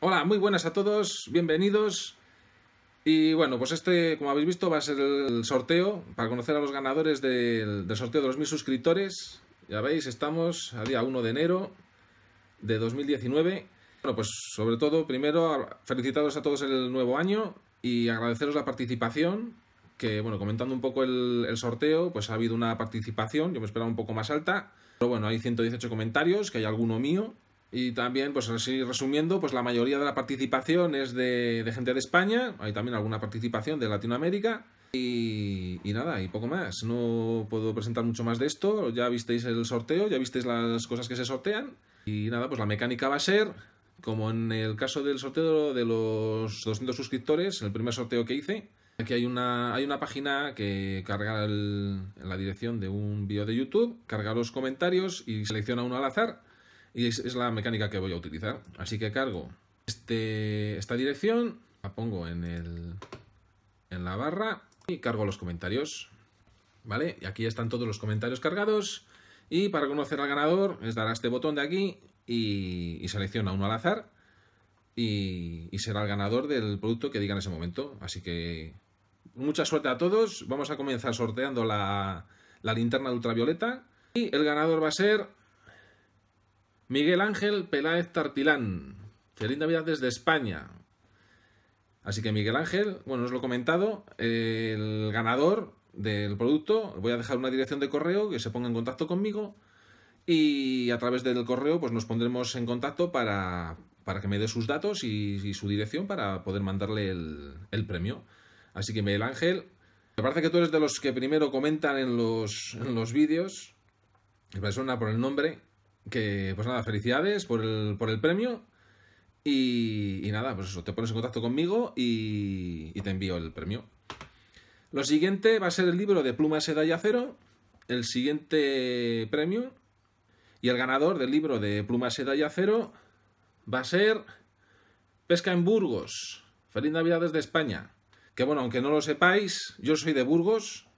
Hola, muy buenas a todos, bienvenidos. Y bueno, pues este, como habéis visto, va a ser el sorteo para conocer a los ganadores del, sorteo de los mil suscriptores. Ya veis, estamos a día 1 de enero de 2019. Bueno, pues sobre todo, primero, felicitaros a todos el nuevo año y agradeceros la participación que bueno, comentando un poco el, el, sorteo, pues ha habido una participación, yo me esperaba un poco más alta, pero bueno, hay 118 comentarios, que hay alguno mío, y también, pues así resumiendo, pues la mayoría de la participación es de, gente de España, hay también alguna participación de Latinoamérica. Y, nada, y poco más. No puedo presentar mucho más de esto. Ya visteis el sorteo, ya visteis las cosas que se sortean. Y nada, pues la mecánica va a ser, como en el caso del sorteo de los 200 suscriptores, el primer sorteo que hice, Aquí hay una, hay una página que carga la dirección de un vídeo de YouTube, carga los comentarios y selecciona uno al azar y es, la mecánica que voy a utilizar. Así que cargo este, esta dirección, la pongo en, el, en la barra y cargo los comentarios. ¿Vale? Y aquí están todos los comentarios cargados. Y para conocer al ganador, les dará este botón de aquí y, selecciona uno al azar. Y, será el ganador del producto que diga en ese momento. Así que mucha suerte a todos. Vamos a comenzar sorteando la, la linterna ultravioleta. Y el ganador va a ser Miguel Ángel Peláez Tartilán. Feliz Navidad desde España. Así que Miguel Ángel, bueno, os lo he comentado, el ganador del producto, voy a dejar una dirección de correo que se ponga en contacto conmigo y a través del correo pues nos pondremos en contacto para, que me dé sus datos y, su dirección para poder mandarle el, premio. Así que Miguel Ángel, me parece que tú eres de los que primero comentan en los, en los vídeos. Me persona por el nombre. Que pues nada, felicidades por el, premio. Y, nada, pues eso, te pones en contacto conmigo y, te envío el premio. Lo siguiente va a ser el libro de Pluma, Seda y Acero, el siguiente premio. Y el ganador del libro de Pluma, Seda y Acero va a ser Pesca en Burgos. Feliz Navidad desde España. Que bueno, aunque no lo sepáis, yo soy de Burgos.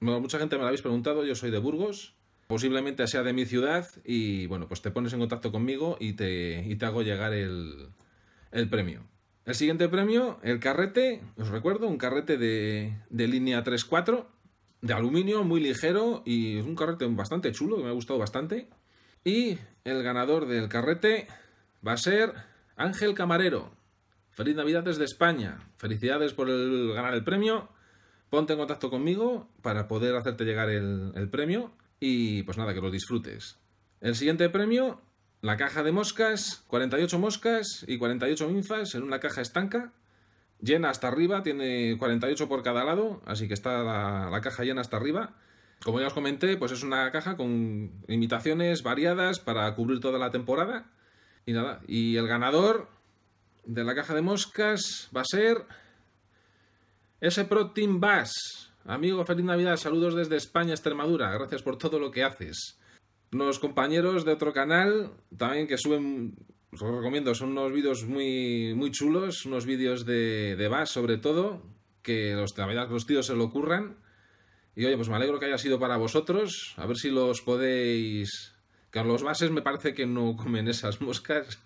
mucha gente me lo habéis preguntado, yo soy de Burgos posiblemente sea de mi ciudad y bueno, pues te pones en contacto conmigo y te, y te hago llegar el, el, premio. El siguiente premio, el carrete, os recuerdo, un carrete de, de línea 3-4, de aluminio, muy ligero y es un carrete bastante chulo, que me ha gustado bastante. Y el ganador del carrete va a ser Ángel Camarero. Feliz Navidad desde España. Felicidades por ganar el premio. Ponte en contacto conmigo para poder hacerte llegar el, el premio. Y pues nada, que lo disfrutes. El siguiente premio, la caja de moscas, 48 moscas y 48 ninfas en una caja estanca, llena hasta arriba, tiene 48 por cada lado, así que está la, caja llena hasta arriba. Como ya os comenté, pues es una caja con imitaciones variadas para cubrir toda la temporada. Y nada, y el ganador de la caja de moscas va a ser ese Pro Team Bass. Amigo, feliz Navidad. Saludos desde España, Extremadura. Gracias por todo lo que haces. Los compañeros de otro canal, también que suben, os recomiendo, son unos vídeos muy, muy chulos, unos vídeos de, de sobre todo, que los, la los tíos se lo ocurran. Y oye, pues me alegro que haya sido para vosotros. A ver si los podéis... Que los bases me parece que no comen esas moscas.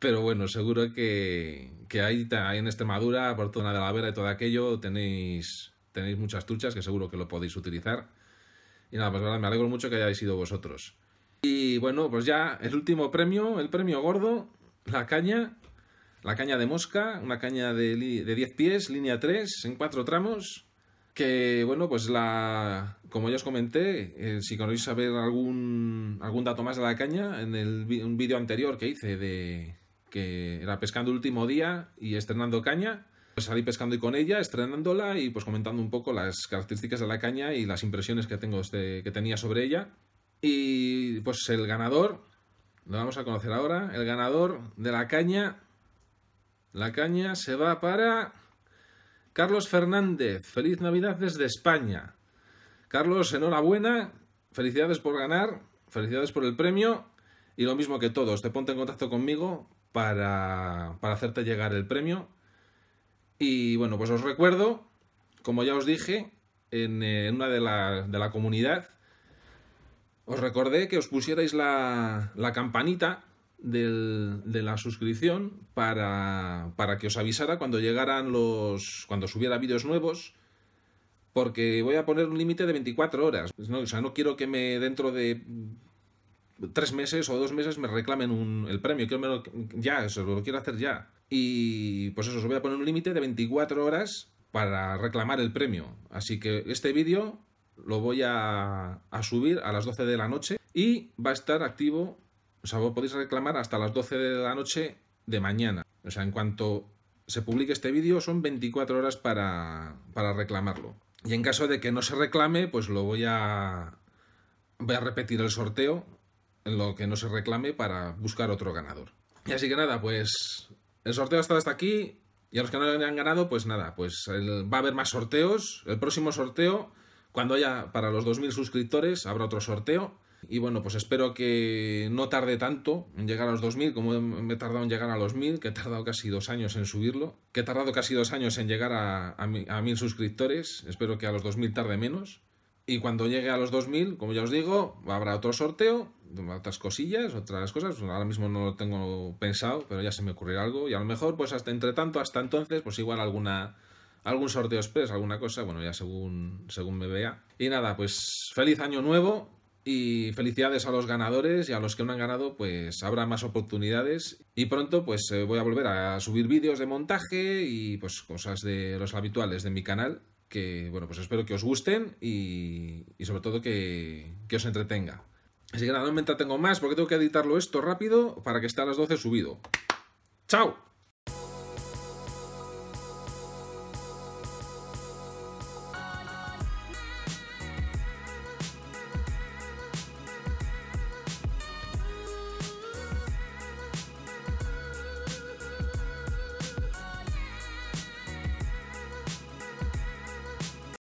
Pero bueno, seguro que, que ahí en Extremadura, por una de la vera y todo aquello, tenéis tenéis muchas truchas que seguro que lo podéis utilizar. Y nada, pues me alegro mucho que hayáis sido vosotros. Y bueno, pues ya el último premio, el premio gordo, la caña, la caña de mosca, una caña de, de 10 pies, línea 3, en cuatro tramos. Que bueno, pues la. Como ya os comenté, eh, si queréis saber algún, algún dato más de la caña, en el, un vídeo anterior que hice de. que era pescando último día y estrenando caña salí pescando y con ella, estrenándola y pues comentando un poco las características de la caña y las impresiones que, tengo este, que tenía sobre ella. Y pues el ganador, lo vamos a conocer ahora, el ganador de la caña, la caña se va para Carlos Fernández. Feliz Navidad desde España. Carlos, enhorabuena, felicidades por ganar, felicidades por el premio y lo mismo que todos, te ponte en contacto conmigo para hacerte llegar el premio y bueno, pues os recuerdo, como ya os dije, eh, en, una de la, de la, comunidad, os recordé que os pusierais la, campanita de la suscripción para, que os avisara cuando llegaran los. cuando subiera vídeos nuevos porque voy a poner un límite de 24 horas. O sea, no quiero que me dentro de tres meses o dos meses me reclamen el premio. Quiero ya, eso lo quiero hacer ya. Y pues eso, os voy a poner un límite de 24 horas para reclamar el premio. Así que este vídeo lo voy a, subir a las 12 de la noche y va a estar activo, o sea, vos podéis reclamar hasta las 12 de la noche de mañana. O sea, en cuanto se publique este vídeo son 24 horas para, para reclamarlo. Y en caso de que no se reclame, pues lo voy a, voy a repetir el sorteo en lo que no se reclame para buscar otro ganador. Y así que nada, pues el sorteo ha estado hasta aquí. Y a los que no han ganado, pues nada, pues va a haber más sorteos. El próximo sorteo, cuando haya para los 2.000 suscriptores, habrá otro sorteo. Y bueno, pues espero que no tarde tanto en llegar a los 2.000 como me he tardado en llegar a los 1.000, que he tardado casi dos años en subirlo, que he tardado casi dos años en llegar a, a, a 1.000 suscriptores, espero que a los 2.000 tarde menos. Y cuando llegue a los 2.000, como ya os digo, habrá otro sorteo otras cosillas, otras cosas. Pues ahora mismo no lo tengo pensado, pero ya se me ocurrirá algo. Y a lo mejor, pues hasta entre tanto, hasta entonces, pues igual alguna algún sorteo express, alguna cosa, bueno, ya según, según me vea. Y nada, pues feliz año nuevo y felicidades a los ganadores y a los que no han ganado, pues habrá más oportunidades. Y pronto, pues eh, voy a volver a subir vídeos de montaje y pues cosas de los habituales de mi canal que bueno, pues espero que os gusten y, sobre todo que, que os entretenga. Así que nada, no me más porque tengo que editarlo esto rápido para que esté a las 12 subido. ¡Chao!